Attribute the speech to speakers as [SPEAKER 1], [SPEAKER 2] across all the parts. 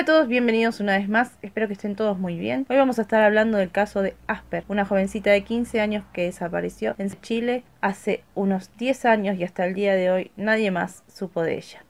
[SPEAKER 1] Hola a todos, bienvenidos una vez más, espero que estén todos muy bien. Hoy vamos a estar hablando del caso de Asper, una jovencita de 15 años que desapareció en Chile hace unos 10 años y hasta el día de hoy nadie más supo de ella.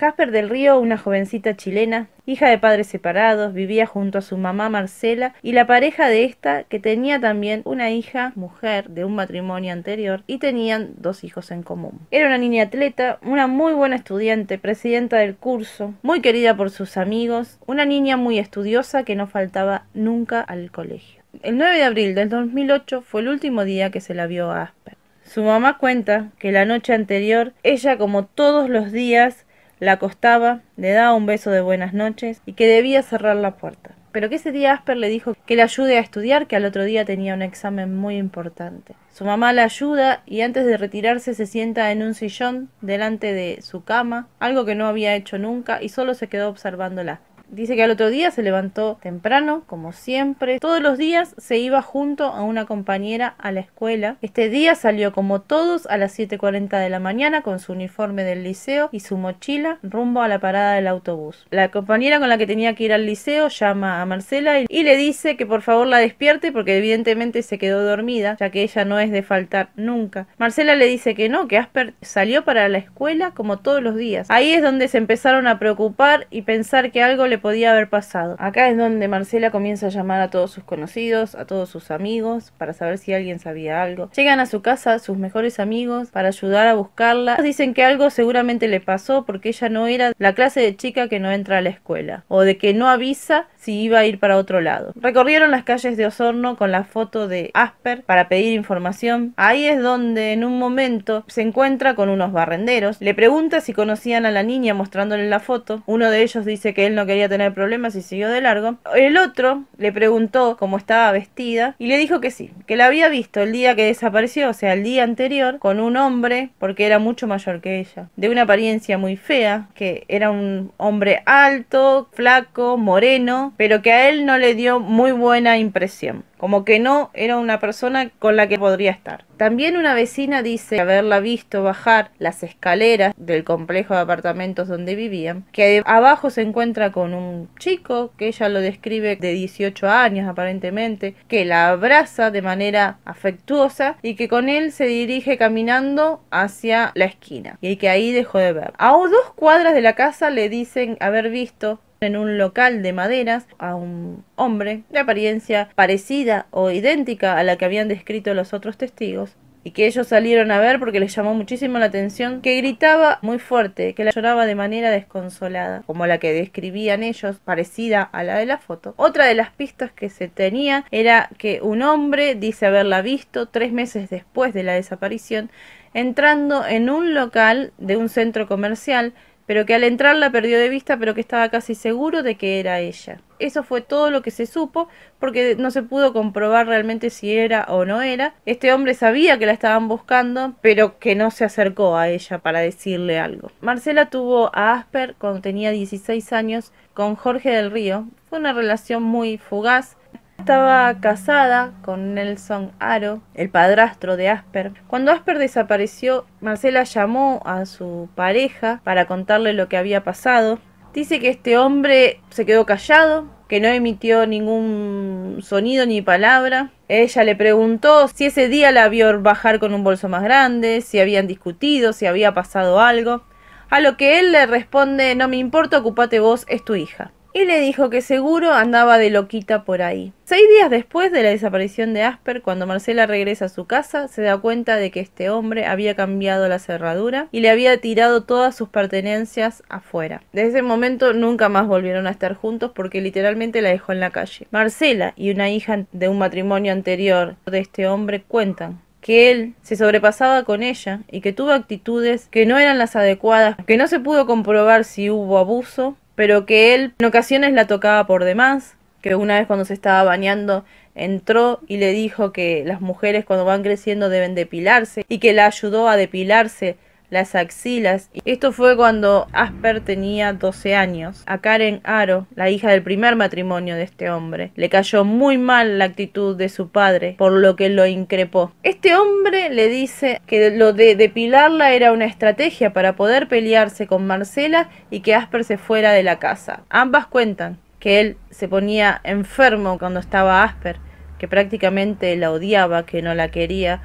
[SPEAKER 1] Jasper del Río, una jovencita chilena, hija de padres separados, vivía junto a su mamá Marcela y la pareja de esta, que tenía también una hija, mujer, de un matrimonio anterior y tenían dos hijos en común. Era una niña atleta, una muy buena estudiante, presidenta del curso, muy querida por sus amigos, una niña muy estudiosa que no faltaba nunca al colegio. El 9 de abril del 2008 fue el último día que se la vio a Asper. Su mamá cuenta que la noche anterior, ella como todos los días, la acostaba, le daba un beso de buenas noches y que debía cerrar la puerta. Pero que ese día Asper le dijo que le ayude a estudiar, que al otro día tenía un examen muy importante. Su mamá la ayuda y antes de retirarse se sienta en un sillón delante de su cama, algo que no había hecho nunca, y solo se quedó observándola. Dice que al otro día se levantó temprano, como siempre. Todos los días se iba junto a una compañera a la escuela. Este día salió como todos a las 7.40 de la mañana con su uniforme del liceo y su mochila rumbo a la parada del autobús. La compañera con la que tenía que ir al liceo llama a Marcela y, le dice que por favor la despierte porque evidentemente se quedó dormida, ya que ella no es de faltar nunca. Marcela le dice que no, que Asper salió para la escuela como todos los días. Ahí es donde se empezaron a preocupar y pensar que algo le podía haber pasado. Acá es donde Marcela comienza a llamar a todos sus conocidos, a todos sus amigos, para saber si alguien sabía algo. Llegan a su casa sus mejores amigos para ayudar a buscarla. Dicen que algo seguramente le pasó porque ella no era la clase de chica que no entra a la escuela o de que no avisa si iba a ir para otro lado. Recorrieron las calles de Osorno con la foto de Asper para pedir información. Ahí es donde en un momento se encuentra con unos barrenderos. Le pregunta si conocían a la niña mostrándole la foto. Uno de ellos dice que él no quería tener problemas y siguió de largo. El otro le preguntó cómo estaba vestida y le dijo que sí, que la había visto el día que desapareció, o sea, el día anterior, con un hombre, porque era mucho mayor que ella, de una apariencia muy fea, que era un hombre alto, flaco, moreno, pero que a él no le dio muy buena impresión como que no era una persona con la que podría estar. También una vecina dice haberla visto bajar las escaleras del complejo de apartamentos donde vivían, que abajo se encuentra con un chico que ella lo describe de 18 años aparentemente, que la abraza de manera afectuosa y que con él se dirige caminando hacia la esquina y que ahí dejó de ver. A dos cuadras de la casa le dicen haber visto en un local de maderas a un hombre de apariencia parecida o idéntica a la que habían descrito los otros testigos y que ellos salieron a ver porque les llamó muchísimo la atención, que gritaba muy fuerte, que la lloraba de manera desconsolada, como la que describían ellos, parecida a la de la foto. Otra de las pistas que se tenía era que un hombre dice haberla visto tres meses después de la desaparición, entrando en un local de un centro comercial pero que al entrar la perdió de vista, pero que estaba casi seguro de que era ella. Eso fue todo lo que se supo, porque no se pudo comprobar realmente si era o no era. Este hombre sabía que la estaban buscando, pero que no se acercó a ella para decirle algo. Marcela tuvo a Asper cuando tenía 16 años con Jorge del Río. Fue una relación muy fugaz, estaba casada con Nelson Aro, el padrastro de Asper. Cuando Asper desapareció, Marcela llamó a su pareja para contarle lo que había pasado. Dice que este hombre se quedó callado, que no emitió ningún sonido ni palabra. Ella le preguntó si ese día la vio bajar con un bolso más grande, si habían discutido, si había pasado algo. A lo que él le responde, no me importa, ocupate vos, es tu hija y le dijo que seguro andaba de loquita por ahí. Seis días después de la desaparición de Asper, cuando Marcela regresa a su casa, se da cuenta de que este hombre había cambiado la cerradura y le había tirado todas sus pertenencias afuera. Desde ese momento nunca más volvieron a estar juntos porque literalmente la dejó en la calle. Marcela y una hija de un matrimonio anterior de este hombre cuentan que él se sobrepasaba con ella y que tuvo actitudes que no eran las adecuadas, que no se pudo comprobar si hubo abuso pero que él en ocasiones la tocaba por demás, que una vez cuando se estaba bañando entró y le dijo que las mujeres cuando van creciendo deben depilarse y que la ayudó a depilarse las axilas. Esto fue cuando Asper tenía 12 años. A Karen Aro, la hija del primer matrimonio de este hombre, le cayó muy mal la actitud de su padre, por lo que lo increpó. Este hombre le dice que lo de depilarla era una estrategia para poder pelearse con Marcela y que Asper se fuera de la casa. Ambas cuentan que él se ponía enfermo cuando estaba Asper, que prácticamente la odiaba, que no la quería,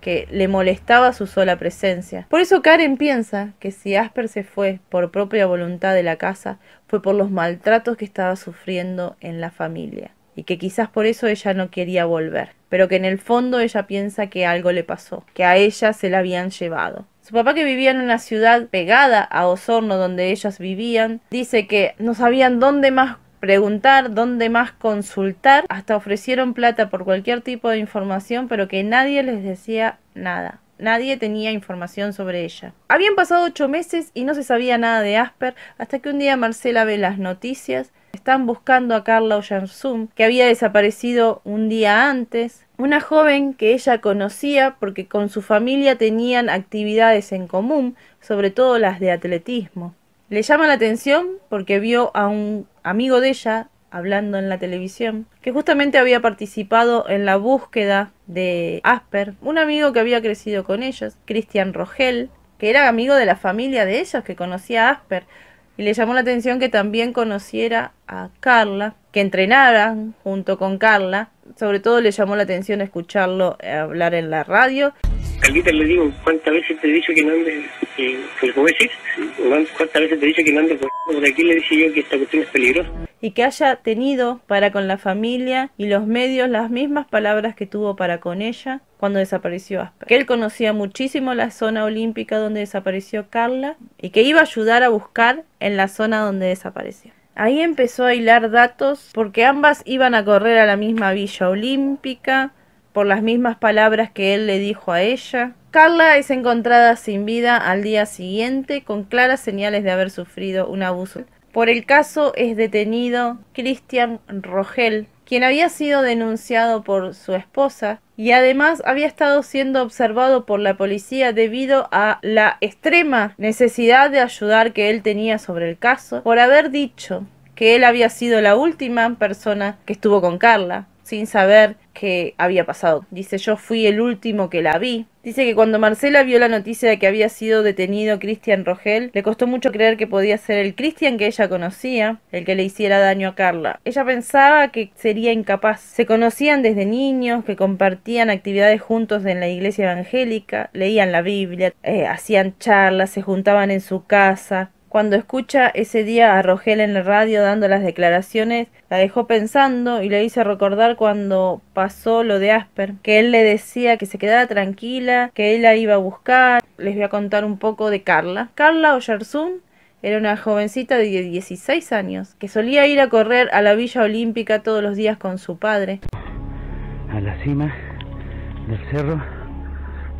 [SPEAKER 1] que le molestaba su sola presencia. Por eso Karen piensa que si Asper se fue por propia voluntad de la casa, fue por los maltratos que estaba sufriendo en la familia, y que quizás por eso ella no quería volver, pero que en el fondo ella piensa que algo le pasó, que a ella se la habían llevado. Su papá que vivía en una ciudad pegada a Osorno donde ellas vivían, dice que no sabían dónde más preguntar, dónde más consultar. Hasta ofrecieron plata por cualquier tipo de información, pero que nadie les decía nada. Nadie tenía información sobre ella. Habían pasado ocho meses y no se sabía nada de Asper hasta que un día Marcela ve las noticias. Están buscando a Carla Oyarzum, que había desaparecido un día antes. Una joven que ella conocía porque con su familia tenían actividades en común, sobre todo las de atletismo. Le llama la atención porque vio a un amigo de ella hablando en la televisión, que justamente había participado en la búsqueda de Asper, un amigo que había crecido con ellos, Cristian Rogel, que era amigo de la familia de ellos, que conocía a Asper, y le llamó la atención que también conociera a Carla, que entrenara junto con Carla. Sobre todo le llamó la atención escucharlo hablar en la radio. Carlita, le digo, ¿cuántas veces te he dicho que no andes? Eh, ¿Cuántas veces te he que no andes por aquí? Le dije que esta cuestión es Y que haya tenido para con la familia y los medios las mismas palabras que tuvo para con ella, cuando desapareció Asper. Que él conocía muchísimo la zona olímpica donde desapareció Carla y que iba a ayudar a buscar en la zona donde desapareció. Ahí empezó a hilar datos porque ambas iban a correr a la misma villa olímpica por las mismas palabras que él le dijo a ella. Carla es encontrada sin vida al día siguiente con claras señales de haber sufrido un abuso. Por el caso es detenido Cristian Rogel, quien había sido denunciado por su esposa y además había estado siendo observado por la policía debido a la extrema necesidad de ayudar que él tenía sobre el caso por haber dicho que él había sido la última persona que estuvo con Carla, sin saber que había pasado. Dice, yo fui el último que la vi. Dice que cuando Marcela vio la noticia de que había sido detenido Cristian Rogel, le costó mucho creer que podía ser el Cristian que ella conocía, el que le hiciera daño a Carla. Ella pensaba que sería incapaz. Se conocían desde niños, que compartían actividades juntos en la iglesia evangélica, leían la Biblia, eh, hacían charlas, se juntaban en su casa. Cuando escucha ese día a Rogel en la radio dando las declaraciones, la dejó pensando y le hizo recordar cuando pasó lo de Asper, que él le decía que se quedara tranquila, que él la iba a buscar. Les voy a contar un poco de Carla. Carla Oyarsun era una jovencita de 16 años, que solía ir a correr a la Villa Olímpica todos los días con su padre. A la cima del cerro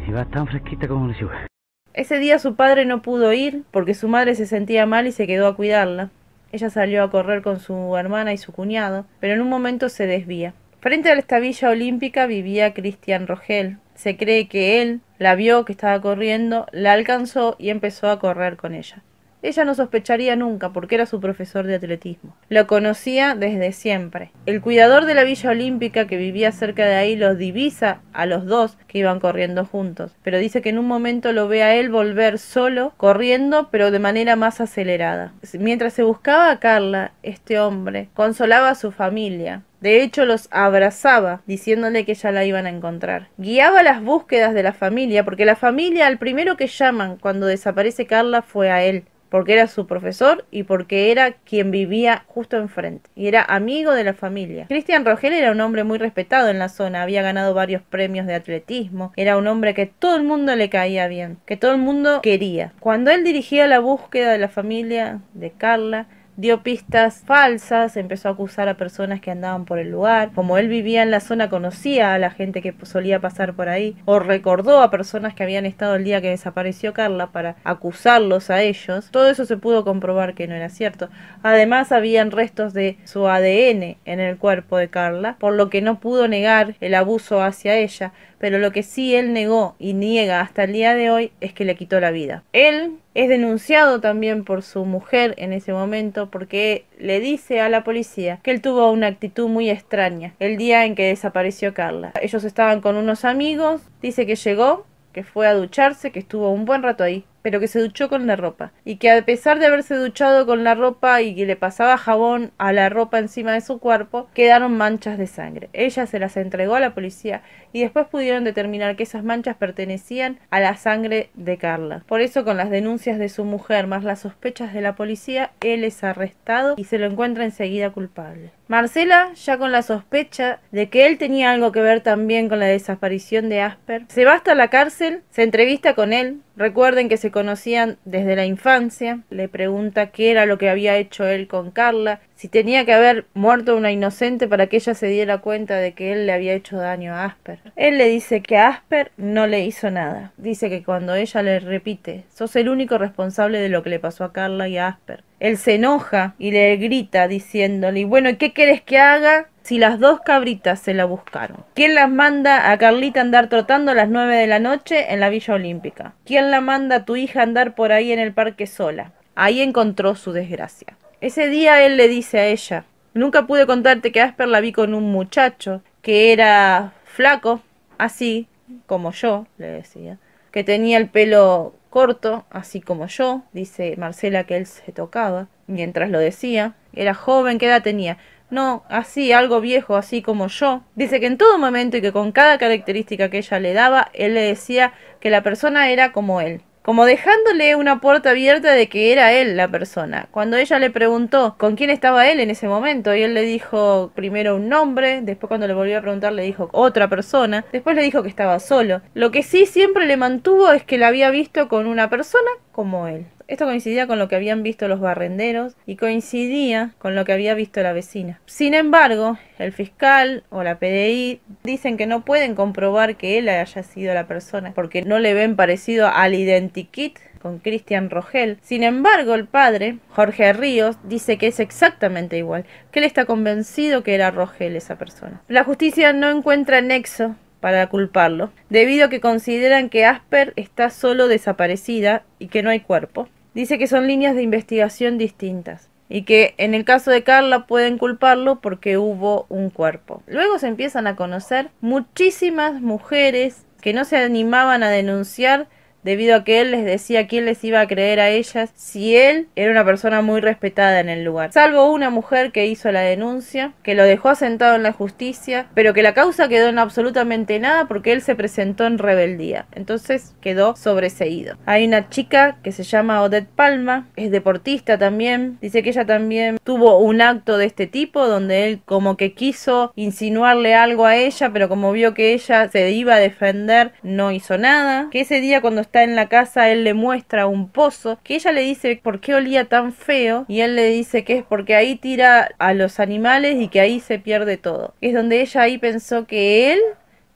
[SPEAKER 1] y va tan fresquita como una lluvia. Ese día su padre no pudo ir porque su madre se sentía mal y se quedó a cuidarla. Ella salió a correr con su hermana y su cuñado, pero en un momento se desvía. Frente a la estabilla olímpica vivía Cristian Rogel. Se cree que él la vio que estaba corriendo, la alcanzó y empezó a correr con ella. Ella no sospecharía nunca porque era su profesor de atletismo. Lo conocía desde siempre. El cuidador de la Villa Olímpica que vivía cerca de ahí los divisa a los dos que iban corriendo juntos, pero dice que en un momento lo ve a él volver solo, corriendo, pero de manera más acelerada. Mientras se buscaba a Carla, este hombre consolaba a su familia, de hecho, los abrazaba, diciéndole que ya la iban a encontrar. Guiaba las búsquedas de la familia, porque la familia al primero que llaman cuando desaparece Carla fue a él porque era su profesor y porque era quien vivía justo enfrente y era amigo de la familia. Cristian Rogel era un hombre muy respetado en la zona, había ganado varios premios de atletismo, era un hombre que todo el mundo le caía bien, que todo el mundo quería. Cuando él dirigía la búsqueda de la familia de Carla, dio pistas falsas, empezó a acusar a personas que andaban por el lugar. Como él vivía en la zona, conocía a la gente que solía pasar por ahí, o recordó a personas que habían estado el día que desapareció Carla para acusarlos a ellos. Todo eso se pudo comprobar que no era cierto. Además, habían restos de su ADN en el cuerpo de Carla, por lo que no pudo negar el abuso hacia ella. Pero lo que sí él negó y niega hasta el día de hoy es que le quitó la vida. Él es denunciado también por su mujer en ese momento porque le dice a la policía que él tuvo una actitud muy extraña el día en que desapareció Carla. Ellos estaban con unos amigos, dice que llegó, que fue a ducharse, que estuvo un buen rato ahí, pero que se duchó con la ropa. Y que a pesar de haberse duchado con la ropa y que le pasaba jabón a la ropa encima de su cuerpo, quedaron manchas de sangre. Ella se las entregó a la policía y después pudieron determinar que esas manchas pertenecían a la sangre de Carla. Por eso con las denuncias de su mujer más las sospechas de la policía, él es arrestado y se lo encuentra enseguida culpable. Marcela, ya con la sospecha de que él tenía algo que ver también con la desaparición de Asper, se va hasta la cárcel, se entrevista con él, recuerden que se conocían desde la infancia, le pregunta qué era lo que había hecho él con Carla, si tenía que haber muerto una inocente para que ella se diera cuenta de que él le había hecho daño a Asper. Él le dice que a Asper no le hizo nada. Dice que cuando ella le repite, sos el único responsable de lo que le pasó a Carla y a Asper. Él se enoja y le grita diciéndole, bueno, ¿qué quieres que haga? si las dos cabritas se la buscaron? ¿Quién las manda a Carlita andar trotando a las 9 de la noche en la Villa Olímpica? ¿Quién la manda a tu hija andar por ahí en el parque sola? Ahí encontró su desgracia. Ese día él le dice a ella, nunca pude contarte que Asper la vi con un muchacho que era flaco, así como yo, le decía, que tenía el pelo corto, así como yo, dice Marcela que él se tocaba mientras lo decía, era joven, ¿qué edad tenía? No, así, algo viejo, así como yo. Dice que en todo momento y que con cada característica que ella le daba, él le decía que la persona era como él como dejándole una puerta abierta de que era él la persona. Cuando ella le preguntó con quién estaba él en ese momento, y él le dijo primero un nombre, después cuando le volvió a preguntar le dijo otra persona, después le dijo que estaba solo. Lo que sí siempre le mantuvo es que la había visto con una persona como él. Esto coincidía con lo que habían visto los barrenderos y coincidía con lo que había visto la vecina. Sin embargo, el fiscal o la PDI dicen que no pueden comprobar que él haya sido la persona porque no le ven parecido al identikit con Cristian Rogel. Sin embargo, el padre, Jorge Ríos, dice que es exactamente igual, que él está convencido que era Rogel esa persona. La justicia no encuentra nexo para culparlo, debido a que consideran que Asper está solo desaparecida y que no hay cuerpo dice que son líneas de investigación distintas y que en el caso de Carla pueden culparlo porque hubo un cuerpo. Luego se empiezan a conocer muchísimas mujeres que no se animaban a denunciar debido a que él les decía quién les iba a creer a ellas si él era una persona muy respetada en el lugar. Salvo una mujer que hizo la denuncia, que lo dejó asentado en la justicia, pero que la causa quedó en absolutamente nada porque él se presentó en rebeldía. Entonces quedó sobreseído. Hay una chica que se llama Odette Palma, es deportista también, dice que ella también tuvo un acto de este tipo donde él como que quiso insinuarle algo a ella, pero como vio que ella se iba a defender, no hizo nada. Que ese día cuando está en la casa, él le muestra un pozo que ella le dice por qué olía tan feo y él le dice que es porque ahí tira a los animales y que ahí se pierde todo. Es donde ella ahí pensó que él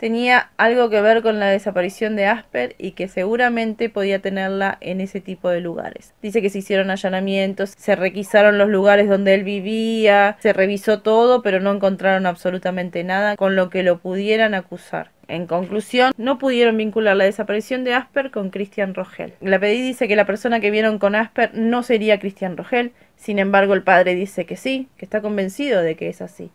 [SPEAKER 1] tenía algo que ver con la desaparición de Asper y que seguramente podía tenerla en ese tipo de lugares. Dice que se hicieron allanamientos, se requisaron los lugares donde él vivía, se revisó todo, pero no encontraron absolutamente nada con lo que lo pudieran acusar. En conclusión, no pudieron vincular la desaparición de Asper con Cristian Rogel. La pedí dice que la persona que vieron con Asper no sería Cristian Rogel, sin embargo el padre dice que sí, que está convencido de que es así.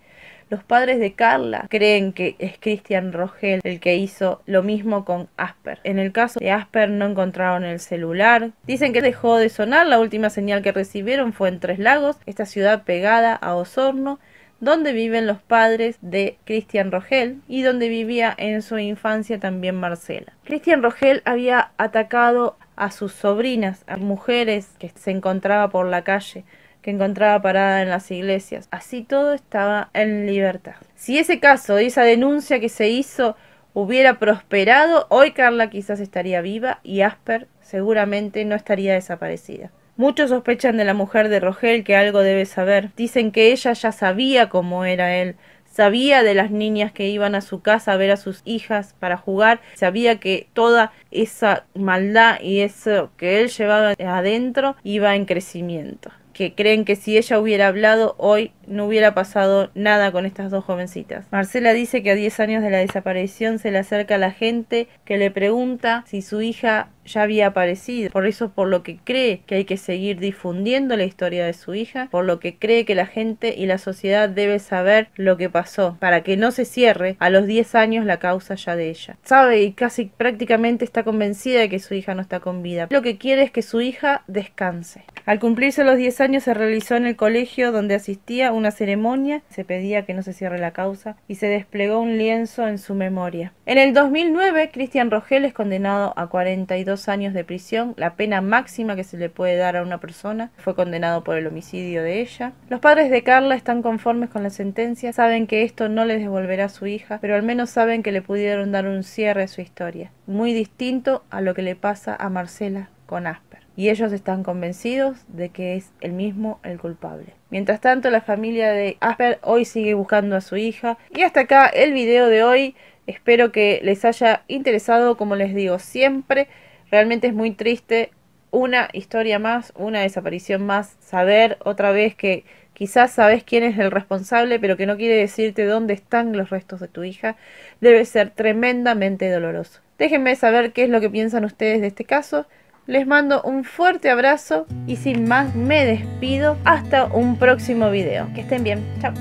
[SPEAKER 1] Los padres de Carla creen que es Christian Rogel el que hizo lo mismo con Asper. En el caso de Asper no encontraron el celular. Dicen que dejó de sonar. La última señal que recibieron fue en Tres Lagos, esta ciudad pegada a Osorno donde viven los padres de Cristian Rogel y donde vivía en su infancia también Marcela. Cristian Rogel había atacado a sus sobrinas, a mujeres que se encontraba por la calle, que encontraba parada en las iglesias. Así todo estaba en libertad. Si ese caso, esa denuncia que se hizo hubiera prosperado, hoy Carla quizás estaría viva y Asper seguramente no estaría desaparecida. Muchos sospechan de la mujer de Rogel que algo debe saber. Dicen que ella ya sabía cómo era él, sabía de las niñas que iban a su casa a ver a sus hijas para jugar, sabía que toda esa maldad y eso que él llevaba adentro iba en crecimiento que creen que si ella hubiera hablado hoy no hubiera pasado nada con estas dos jovencitas. Marcela dice que a 10 años de la desaparición se le acerca a la gente que le pregunta si su hija ya había aparecido. Por eso por lo que cree que hay que seguir difundiendo la historia de su hija, por lo que cree que la gente y la sociedad debe saber lo que pasó, para que no se cierre a los 10 años la causa ya de ella. Sabe y casi prácticamente está convencida de que su hija no está con vida. Lo que quiere es que su hija descanse. Al cumplirse los 10 años se realizó en el colegio donde asistía una ceremonia, se pedía que no se cierre la causa y se desplegó un lienzo en su memoria. En el 2009, Cristian Rogel es condenado a 42 años de prisión, la pena máxima que se le puede dar a una persona. Fue condenado por el homicidio de ella. Los padres de Carla están conformes con la sentencia, saben que esto no les devolverá a su hija, pero al menos saben que le pudieron dar un cierre a su historia, muy distinto a lo que le pasa a Marcela con Asper. Y ellos están convencidos de que es el mismo el culpable. Mientras tanto, la familia de Asper hoy sigue buscando a su hija. Y hasta acá el video de hoy. Espero que les haya interesado, como les digo siempre. Realmente es muy triste una historia más, una desaparición más, saber otra vez que quizás sabes quién es el responsable, pero que no quiere decirte dónde están los restos de tu hija, debe ser tremendamente doloroso. Déjenme saber qué es lo que piensan ustedes de este caso les mando un fuerte abrazo y sin más me despido hasta un próximo video. Que estén bien, chao.